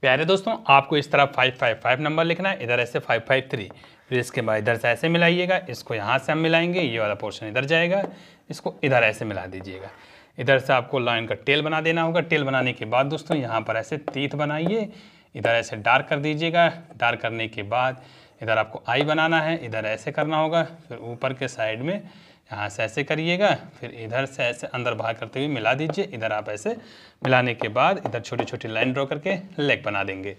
प्यारे दोस्तों आपको इस तरह फाइव फाइव फाइव नंबर लिखना है इधर ऐसे फाइव फाइव थ्री फिर इसके बाद इधर से ऐसे मिलाइएगा इसको यहाँ से हम मिलाएंगे ये वाला पोर्शन इधर जाएगा इसको इधर ऐसे मिला दीजिएगा इधर से आपको लाइन का टेल बना देना होगा टेल बनाने के बाद दोस्तों यहाँ पर ऐसे तीत बनाइए इधर ऐसे डार्क कर दीजिएगा डार्क करने के बाद इधर आपको आई बनाना है इधर ऐसे करना होगा फिर ऊपर के साइड में यहाँ से ऐसे करिएगा फिर इधर से ऐसे अंदर बाहर करते हुए मिला दीजिए इधर आप ऐसे मिलाने के बाद इधर छोटी छोटी लाइन ड्रॉ करके लेग बना देंगे